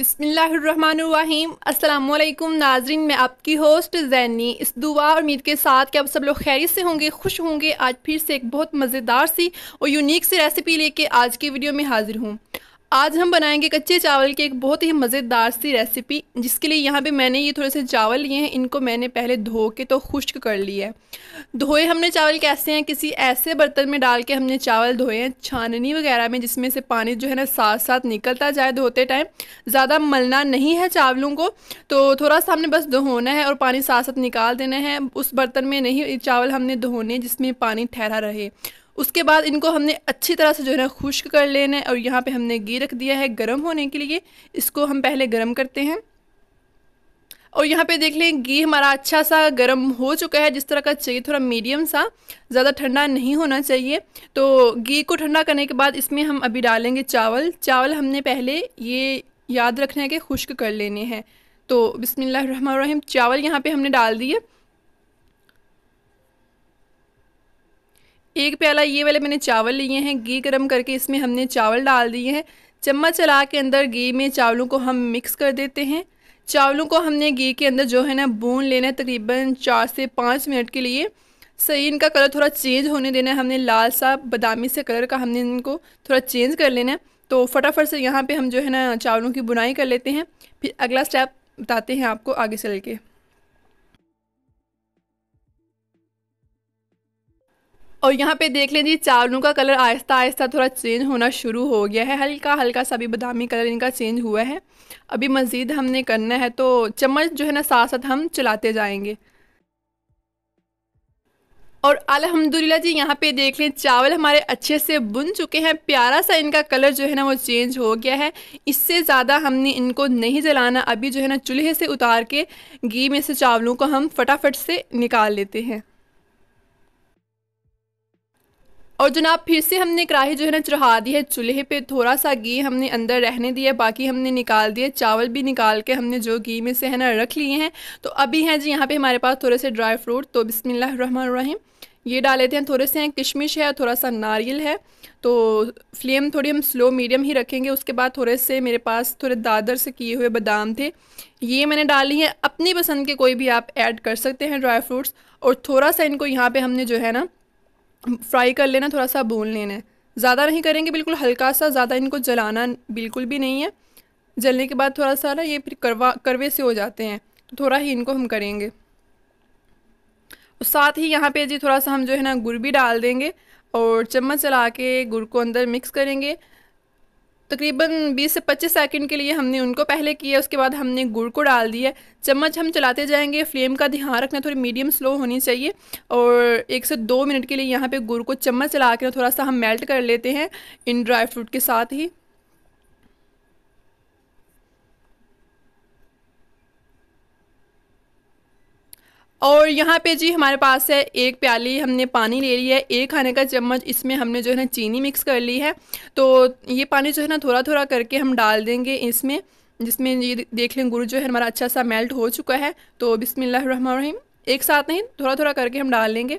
बिसमीम अल्लाम नाजरीन मैं आपकी होस्ट जैनी इस दुआ और उम्मीद के साथ कि आप सब लोग खैरियत से होंगे खुश होंगे आज फिर से एक बहुत मज़ेदार सी और यूनिक सी रेसिपी लेके आज की वीडियो में हाजिर हूँ आज हम बनाएंगे कच्चे चावल की एक बहुत ही मज़ेदार सी रेसिपी जिसके लिए यहाँ पे मैंने ये थोड़े से चावल लिए हैं इनको मैंने पहले धो के तो खुश्क कर लिया है धोए हमने चावल कैसे हैं किसी ऐसे बर्तन में डाल के हमने चावल धोए हैं छाननी वगैरह में जिसमें से पानी जो है ना साथ साथ निकलता जाए धोते टाइम ज़्यादा मलना नहीं है चावलों को तो थोड़ा सा हमने बस धोना है और पानी साथ साथ निकाल देना है उस बर्तन में नहीं चावल हमने धोने जिसमें पानी ठहरा रहे उसके बाद इनको हमने अच्छी तरह से जो है ना खुश्क कर लेना है और यहाँ पे हमने घी रख दिया है गर्म होने के लिए इसको हम पहले गर्म करते हैं और यहाँ पे देख लें घी हमारा अच्छा सा गर्म हो चुका है जिस तरह का चाहिए थोड़ा मीडियम सा ज़्यादा ठंडा नहीं होना चाहिए तो घी को ठंडा करने के बाद इसमें हम अभी डालेंगे चावल चावल हमने पहले ये याद रखना है कि खुश्क कर लेने हैं तो बिसमीम चावल यहाँ पे हमने डाल दिए एक प्याला ये वाले मैंने चावल लिए हैं घी गर्म करके इसमें हमने चावल डाल दिए हैं चम्मच चला के अंदर घी में चावलों को हम मिक्स कर देते हैं चावलों को हमने घी के अंदर जो है ना भून लेना है तकरीबन चार से पाँच मिनट के लिए सही इनका कलर थोड़ा चेंज होने देना है हमने लाल सा बादामी से कलर का हमने इनको थोड़ा चेंज कर लेना है तो फटाफट से यहाँ पे हम जो है ना चावलों की बुनाई कर लेते हैं फिर अगला स्टेप बताते हैं आपको आगे चल के और यहाँ पे देख लें जी चावलों का कलर आहिस्ता आहिस्ता थोड़ा चेंज होना शुरू हो गया है हल्का हल्का सा भी बादामी कलर इनका चेंज हुआ है अभी मज़ीद हमने करना है तो चम्मच जो है ना साथ साथ हम चलाते जाएंगे और अल्हम्दुलिल्लाह जी यहाँ पे देख लें चावल हमारे अच्छे से बुन चुके हैं प्यारा सा इनका कलर जो है ना वो चेंज हो गया है इससे ज़्यादा हमने इनको नहीं जलाना अभी जो है ना चूल्हे से उतार के घी में से चावलों को हम फटाफट से निकाल लेते हैं और जनाब फिर से हमने कढ़ाई जो है ना चढ़ा दी है चूल्हे पे थोड़ा सा घी हमने अंदर रहने दिया बाकी हमने निकाल दिए चावल भी निकाल के हमने जो घी में से है ना रख लिए हैं तो अभी हैं जी यहाँ पे हमारे पास थोड़े से ड्राई फ्रूट तो बिसमीम ये डाल लेते हैं थोड़े से हैं किशमिश है थोड़ा सा नारियल है तो फ्लेम थोड़ी हम स्लो मीडियम ही रखेंगे उसके बाद थोड़े से मेरे पास थोड़े दादर से किए हुए बादाम थे ये मैंने डाली हैं अपनी पसंद के कोई भी आप ऐड कर सकते हैं ड्राई फ्रूट्स और थोड़ा सा इनको यहाँ पे हमने जो है ना फ्राई कर लेना थोड़ा सा भून लेना ज़्यादा नहीं करेंगे बिल्कुल हल्का सा ज़्यादा इनको जलाना बिल्कुल भी नहीं है जलने के बाद थोड़ा सा ना ये फिर करवा करवे से हो जाते हैं तो थोड़ा ही इनको हम करेंगे और साथ ही यहाँ पे जी थोड़ा सा हम जो है ना गुड़ भी डाल देंगे और चम्मच चला के गुड़ को अंदर मिक्स करेंगे तकरीबन 20 से 25 सेकंड के लिए हमने उनको पहले किया उसके बाद हमने गुड़ को डाल दिया चम्मच हम चलाते जाएंगे फ्लेम का ध्यान रखना थोड़ी मीडियम स्लो होनी चाहिए और एक से दो मिनट के लिए यहाँ पे गुड़ को चम्मच चला के थोड़ा सा हम मेल्ट कर लेते हैं इन ड्राई फ्रूट के साथ ही और यहाँ पे जी हमारे पास है एक प्याली हमने पानी ले ली है एक खाने का चम्मच इसमें हमने जो है ना चीनी मिक्स कर ली है तो ये पानी जो है ना थोड़ा थोड़ा करके हम डाल देंगे इसमें जिसमें ये देख लें गुड़ जो है हमारा अच्छा सा मेल्ट हो चुका है तो बिसमीम एक साथ नहीं थोड़ा थोड़ा करके हम डाल लेंगे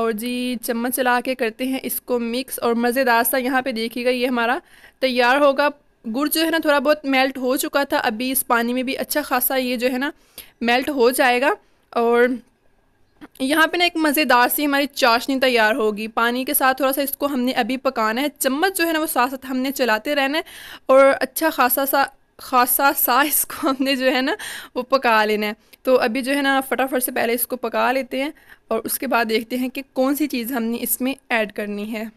और जी चम्मच चला के करते हैं इसको मिक्स और मज़ेदार सा यहाँ पे देखिएगा ये हमारा तैयार होगा गुड़ जो है ना थोड़ा बहुत मेल्ट हो चुका था अभी इस पानी में भी अच्छा खासा ये जो है ना मेल्ट हो जाएगा और यहाँ पे ना एक मज़ेदार सी हमारी चाशनी तैयार होगी पानी के साथ थोड़ा सा इसको हमने अभी पकाना है चम्मच जो है ना वो साथ साथ हमने चलाते रहना है और अच्छा खासा सा खासा सा इसको हमने जो है ना वो पका लेना है तो अभी जो है ना फटाफट से पहले इसको पका लेते हैं और उसके बाद देखते हैं कि कौन सी चीज़ हमने इसमें ऐड करनी है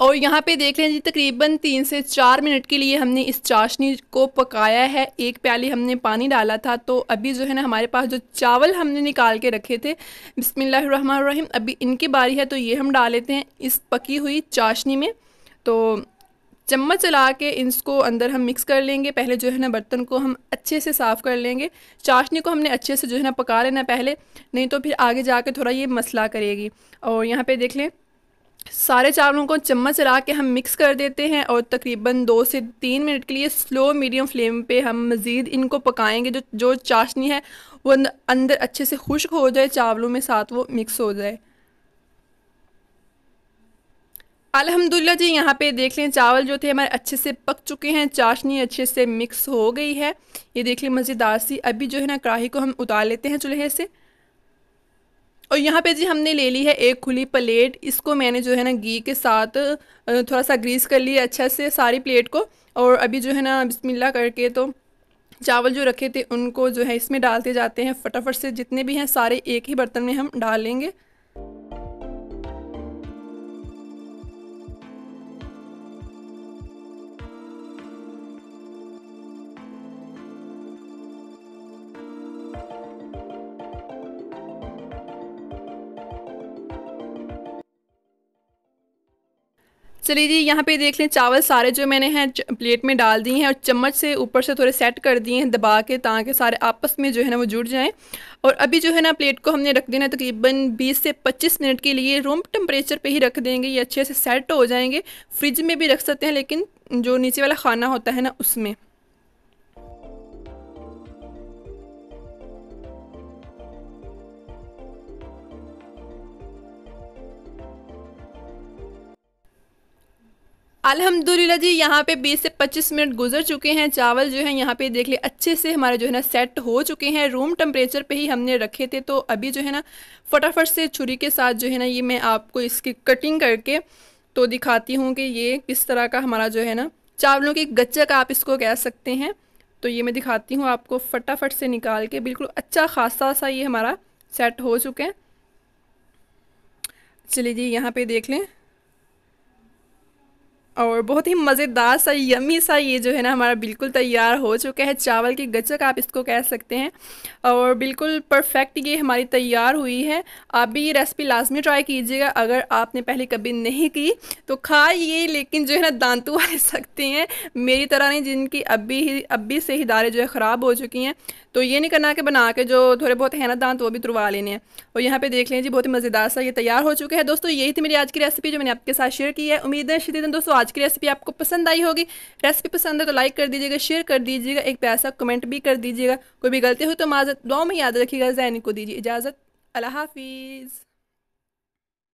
और यहाँ पे देख लें जी तकरीबन तीन से चार मिनट के लिए हमने इस चाशनी को पकाया है एक प्याली हमने पानी डाला था तो अभी जो है ना हमारे पास जो चावल हमने निकाल के रखे थे बिसमीम अभी इनकी बारी है तो ये हम डाल लेते हैं इस पकी हुई चाशनी में तो चम्मच चला के इसको अंदर हम मिक्स कर लेंगे पहले जो है ना बर्तन को हम अच्छे से साफ़ कर लेंगे चाशनी को हमने अच्छे से जो है ना पका लेना पहले नहीं तो फिर आगे जा थोड़ा ये मसला करेगी और यहाँ पर देख लें सारे चावलों को चम्मच चला के हम मिक्स कर देते हैं और तकरीबन दो से तीन मिनट के लिए स्लो मीडियम फ्लेम पे हम मज़ीद इनको पकाएंगे जो जो चाशनी है वो अंदर अच्छे से खुश्क हो जाए चावलों में साथ वो मिक्स हो जाए अल्हम्दुलिल्लाह जी यहाँ पे देख लें चावल जो थे हमारे अच्छे से पक चुके हैं चाशनी अच्छे से मिक्स हो गई है ये देख लें मज़ेदार सी अभी जो है ना कढ़ाई को हम उतार लेते हैं चूल्हे से और यहाँ पे जी हमने ले ली है एक खुली प्लेट इसको मैंने जो है ना घी के साथ थोड़ा सा ग्रीस कर लिया अच्छे से सारी प्लेट को और अभी जो है ना बिस्मिल्लाह करके तो चावल जो रखे थे उनको जो है इसमें डालते जाते हैं फटाफट से जितने भी हैं सारे एक ही बर्तन में हम डालेंगे चलिए जी यहाँ पे देख लें चावल सारे जो मैंने हैं प्लेट में डाल दिए हैं और चम्मच से ऊपर से थोड़े सेट कर दिए हैं दबा के ताकि सारे आपस में जो है ना वो जुड़ जाएं और अभी जो है ना प्लेट को हमने रख देना तकरीबन 20 से 25 मिनट के लिए रूम टेम्परेचर पे ही रख देंगे ये अच्छे से सेट हो जाएंगे फ्रिज में भी रख सकते हैं लेकिन जो नीचे वाला खाना होता है ना उसमें अल्हम्दुलिल्लाह जी यहाँ पे 20 से 25 मिनट गुजर चुके हैं चावल जो है यहाँ पे देख ले अच्छे से हमारे जो है ना सेट हो चुके हैं रूम टेम्परेचर पे ही हमने रखे थे तो अभी जो है ना फटाफट से छुरी के साथ जो है ना ये मैं आपको इसकी कटिंग करके तो दिखाती हूँ कि ये किस तरह का हमारा जो है ना चावलों की गच्चक आप इसको कह सकते हैं तो ये मैं दिखाती हूँ आपको फटाफट से निकाल के बिल्कुल अच्छा खासा सा ये हमारा सेट हो चुके हैं चलिए जी यहाँ पे देख लें और बहुत ही मज़ेदार सा यमी सा ये जो है ना हमारा बिल्कुल तैयार हो चुका है चावल की गचक आप इसको कह सकते हैं और बिल्कुल परफेक्ट ये हमारी तैयार हुई है आप भी ये रेसिपी लाजमी ट्राई कीजिएगा अगर आपने पहले कभी नहीं की तो खा ये लेकिन जो है ना दांतों आ सकते हैं मेरी तरह नहीं जिनकी अभी ही अभी से ही दारें जो है ख़राब हो चुकी हैं तो ये नहीं करना कि बना के जो थोड़े बहुत है ना दांत वो भी तुरवा लेने हैं और यहाँ पे देख लें जी बहुत ही मज़ेदार सा ये तैयार हो चुका है दोस्तों यही थी मेरी आज की रेसिपी जो मैंने आपके साथ शेयर की है उम्मीद है दिन दोस्तों आज की रेसिपी आपको पसंद आई होगी रेसिपी पसंद है तो लाइक कर दीजिएगा शेयर कर दीजिएगा एक प्यासा कमेंट भी कर दीजिएगा कोई भी गलती हो तो माजत दो में याद रखिएगा जैन को दीजिए इजाज़त अल्लाह हाफिज़